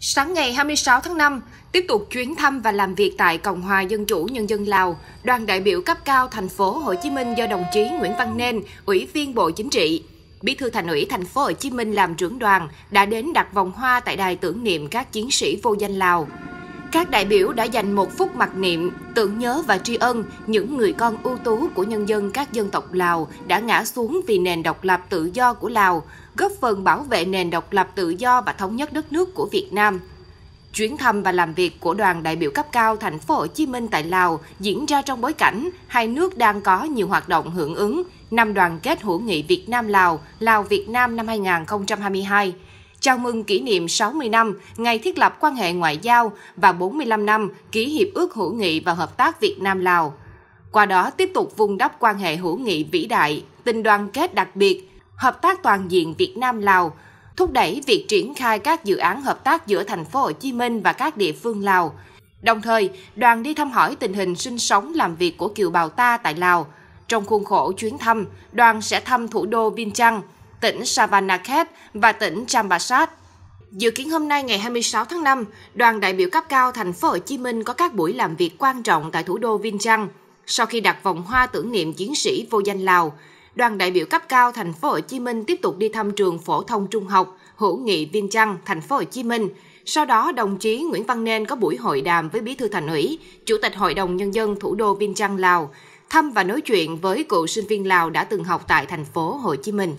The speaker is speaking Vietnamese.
Sáng ngày 26 tháng 5, tiếp tục chuyến thăm và làm việc tại Cộng hòa Dân chủ Nhân dân Lào, đoàn đại biểu cấp cao thành phố Hồ Chí Minh do đồng chí Nguyễn Văn Nên, Ủy viên Bộ Chính trị, Bí thư Thành ủy thành phố Hồ Chí Minh làm trưởng đoàn đã đến đặt vòng hoa tại đài tưởng niệm các chiến sĩ vô danh Lào các đại biểu đã dành một phút mặc niệm, tưởng nhớ và tri ân những người con ưu tú của nhân dân các dân tộc Lào đã ngã xuống vì nền độc lập tự do của Lào, góp phần bảo vệ nền độc lập tự do và thống nhất đất nước của Việt Nam. Chuyến thăm và làm việc của đoàn đại biểu cấp cao thành phố Hồ Chí Minh tại Lào diễn ra trong bối cảnh hai nước đang có nhiều hoạt động hưởng ứng năm đoàn kết hữu nghị Việt Nam Lào, Lào Việt Nam năm 2022 chào mừng kỷ niệm 60 năm ngày thiết lập quan hệ ngoại giao và 45 năm ký hiệp ước hữu nghị và hợp tác Việt Nam Lào. Qua đó tiếp tục vun đắp quan hệ hữu nghị vĩ đại, tình đoàn kết đặc biệt, hợp tác toàn diện Việt Nam Lào, thúc đẩy việc triển khai các dự án hợp tác giữa thành phố Hồ Chí Minh và các địa phương Lào. Đồng thời, đoàn đi thăm hỏi tình hình sinh sống làm việc của kiều bào ta tại Lào. Trong khuôn khổ chuyến thăm, đoàn sẽ thăm thủ đô Viên Chăn, tỉnh Savanakhet và tỉnh Chambasat. Dự kiến hôm nay ngày 26 tháng 5, đoàn đại biểu cấp cao thành phố Hồ Chí Minh có các buổi làm việc quan trọng tại thủ đô Viên Chăn. Sau khi đặt vòng hoa tưởng niệm chiến sĩ vô danh Lào, đoàn đại biểu cấp cao thành phố Hồ Chí Minh tiếp tục đi thăm trường phổ thông trung học hữu nghị Viên Chăn, thành phố Hồ Chí Minh. Sau đó, đồng chí Nguyễn Văn Nên có buổi hội đàm với Bí thư Thành ủy, Chủ tịch Hội đồng Nhân dân thủ đô Viên Chăn, Lào, thăm và nói chuyện với cựu sinh viên Lào đã từng học tại thành phố Hồ Chí Minh.